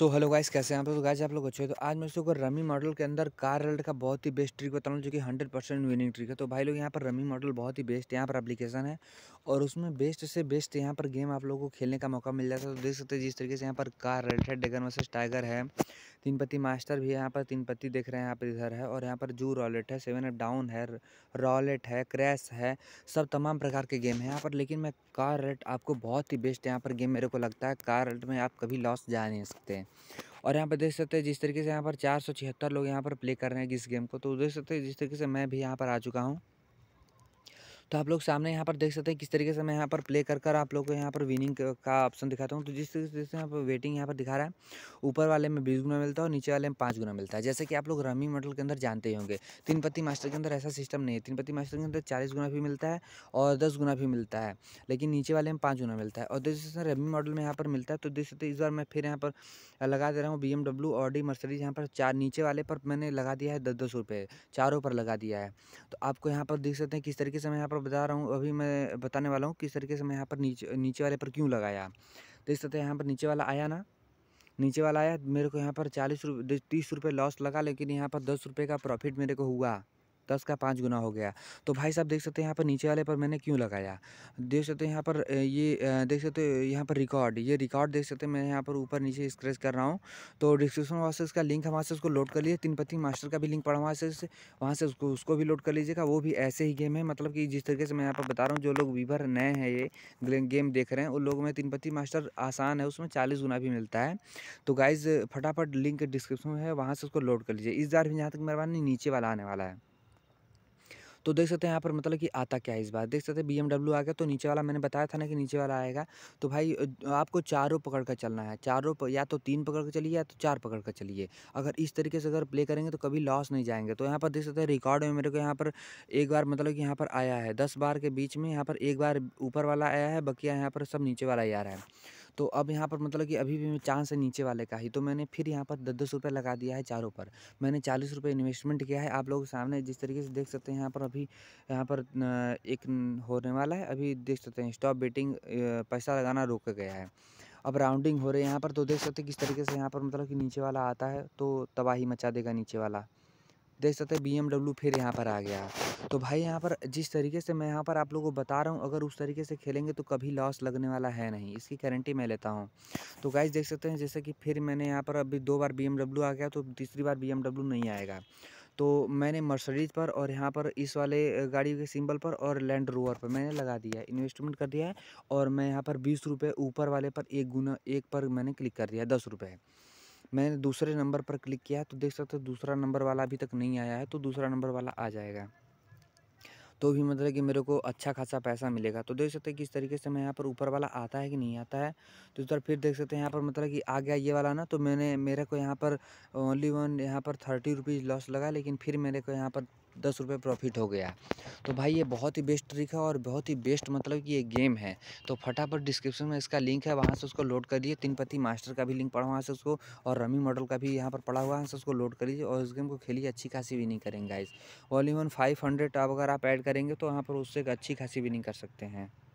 so hello guys कैसे हैं आप लोग गाइस आप लोग अच्छे हो तो आज मैं को रमी मॉडल के अंदर कार रेल्ड का बहुत ही बेस्ट ट्रिक बताऊँ जो कि हंड्रेड परसेंट विनिंग ट्रिक है तो भाई लोग यहाँ पर रमी मॉडल बहुत ही बेस्ट यहाँ पर एप्लीकेशन है और उसमें बेस्ट से बेस्ट यहाँ पर गेम आप लोगों को खेलने का मौका मिल जाता है तो देख सकते हैं जिस तरीके से यहाँ पर कार रेल्ड है डेगन वर्सेज टाइगर है तीन पत्ती मास्टर भी है यहाँ पर तीन पत्ती देख रहे हैं यहाँ पर इधर है और यहाँ पर जू रॉलेट है सेवन अप डाउन है रॉलेट है क्रैश है सब तमाम प्रकार के गेम है यहाँ पर लेकिन मैं कार रेट आपको बहुत ही बेस्ट है यहाँ पर गेम मेरे को लगता है कार रेट में आप कभी लॉस जा नहीं सकते और यहाँ पर देख सकते हैं जिस तरीके से यहाँ पर चार सौ छिहत्तर लोग यहाँ पर प्ले कर रहे हैं इस गेम को तो देख सकते हैं जिस तरीके से मैं भी यहाँ पर आ चुका हूँ तो आप लोग सामने यहाँ पर देख सकते हैं किस तरीके से मैं यहाँ पर प्ले कर कर आप लोग को यहाँ पर विनिंग का ऑप्शन दिखाता हूँ तो जिस तरीके से यहाँ पर वेटिंग यहाँ पर दिखा रहा है ऊपर वाले में बीस गुना मिलता है और नीचे वाले में पाँच गुना मिलता है जैसे कि आप लोग रमी मॉडल के अंदर जानते ही होंगे तीन पत्ती मास्टर के अंदर ऐसा सिस्टम नहीं है तीन पत्ती मास्टर के अंदर चालीस गुना भी मिलता है और दस गुना भी मिलता है लेकिन नीचे वाले में पाँच गुना मिलता है और जिस रमी मॉडल में यहाँ पर मिलता है तो देख सकते इस बार मैं फिर यहाँ पर लगा दे रहा हूँ बी एम डब्ल्यू और डी मर्सरीज यहाँ पर चार नीचे वाले पर मैंने लगा दिया है दस दस रुपये चारों पर लगा दिया है तो आपको यहाँ पर देख सकते हैं किस तरीके से मैं यहाँ पर और बता रहा हूँ अभी मैं बताने वाला हूँ किस तरीके से मैं यहाँ पर नीचे नीचे वाले पर क्यों लगाया देख सकते हैं यहाँ पर नीचे वाला आया ना नीचे वाला आया मेरे को यहाँ पर चालीस रुपये तीस रुपये लॉस लगा लेकिन यहाँ पर दस रुपये का प्रॉफिट मेरे को हुआ दस का पाँच गुना हो गया तो भाई साहब देख सकते हैं यहाँ पर नीचे वाले पर मैंने क्यों लगाया देख सकते हैं यहाँ पर ये देख सकते हो यहाँ पर रिकॉर्ड ये रिकॉर्ड देख सकते हैं मैं यहाँ पर ऊपर नीचे स्क्रेच कर रहा हूँ तो डिस्क्रिप्शन बॉक्स का लिंक हमारे से उसको लोड कर लीजिए तीन पति मास्टर का भी लिंक पड़ा हुआ से वहाँ से उसको उसको भी लोड कर लीजिएगा वो भी ऐसे ही गेम है मतलब कि जिस तरीके से मैं यहाँ पर बता रहा हूँ जो लोग वीवर नए हैं ये गेम देख रहे हैं उन लोगों में तीन पति मास्टर आसान है उसमें चालीस गुना भी मिलता है तो गाइज़ फटाफट लिंक डिस्क्रिप्शन में है वहाँ से उसको लोड कर लीजिए इस बार भी जहाँ तक मेहरबानी नीचे वाला आने वाला है तो देख सकते हैं यहाँ पर मतलब कि आता क्या है इस बार देख सकते हैं बी आ गया तो नीचे वाला मैंने बताया था ना कि नीचे वाला आएगा तो भाई आपको चारों पकड़ कर चलना है चारों या तो तीन पकड़ कर चलिए या तो चार पकड़ कर चलिए अगर इस तरीके से अगर प्ले करेंगे तो कभी लॉस नहीं जाएंगे तो यहाँ पर देख सकते हैं रिकॉर्ड में मेरे को यहाँ पर एक बार मतलब कि यहाँ पर आया है दस बार के बीच में यहाँ पर एक बार ऊपर वाला आया है बकिया यहाँ पर सब नीचे वाला ही आ रहा है तो अब यहाँ पर मतलब कि अभी भी चांस है नीचे वाले का ही तो मैंने फिर यहाँ पर दस दस रुपये लगा दिया है चारों पर मैंने चालीस रुपये इन्वेस्टमेंट किया है आप लोग सामने जिस तरीके से देख सकते हैं यहाँ पर अभी यहाँ पर एक होने वाला है अभी देख सकते हैं स्टॉप बेटिंग पैसा लगाना रोक गया है अब राउंडिंग हो रही है यहाँ पर तो देख सकते हैं किस तरीके से यहाँ पर मतलब कि नीचे वाला आता है तो तबाही मचा देगा नीचे वाला देख सकते हैं बी फिर यहाँ पर आ गया तो भाई यहाँ पर जिस तरीके से मैं यहाँ पर आप लोगों को बता रहा हूँ अगर उस तरीके से खेलेंगे तो कभी लॉस लगने वाला है नहीं इसकी गारंटी मैं लेता हूँ तो गाइज देख सकते हैं जैसे कि फिर मैंने यहाँ पर अभी दो बार बी आ गया तो तीसरी बार बी नहीं आएगा तो मैंने मर्सडीज पर और यहाँ पर इस वाले गाड़ी के सिंबल पर और लैंड रोवर पर मैंने लगा दिया है इन्वेस्टमेंट कर दिया है और मैं यहाँ पर बीस रुपये ऊपर वाले पर एक गुना एक पर मैंने क्लिक कर दिया है दस रुपये मैंने दूसरे नंबर पर क्लिक किया तो देख सकते हो दूसरा नंबर वाला अभी तक नहीं आया है तो दूसरा नंबर वाला आ जाएगा तो भी मतलब कि मेरे को अच्छा खासा पैसा मिलेगा तो देख सकते हैं किस तरीके से मैं यहाँ पर ऊपर वाला आता है कि नहीं आता है तो इस फिर देख सकते हैं यहाँ पर मतलब कि आ गया ये वाला ना तो मैंने मेरे को यहाँ पर ओनली वन यहाँ पर थर्टी रुपीज़ लॉस लगा लेकिन फिर मेरे को यहाँ पर दस रुपये प्रॉफिट हो गया तो भाई ये बहुत ही बेस्ट ट्रिक है और बहुत ही बेस्ट मतलब कि ये गेम है तो फटाफट डिस्क्रिप्शन में इसका लिंक है वहाँ से उसको लोड कर तीन पति मास्टर का भी लिंक पड़ा वहाँ से उसको और रमी मॉडल का भी यहाँ पर पड़ा हुआ है से उसको लोड कर लीजिए और इस गेम को खेलिए अच्छी खासी विनिंग करेंगे इस वॉलीवन फाइव हंड्रेड अगर आप ऐड करेंगे तो वहाँ पर उससे अच्छी खासी विनिंग कर सकते हैं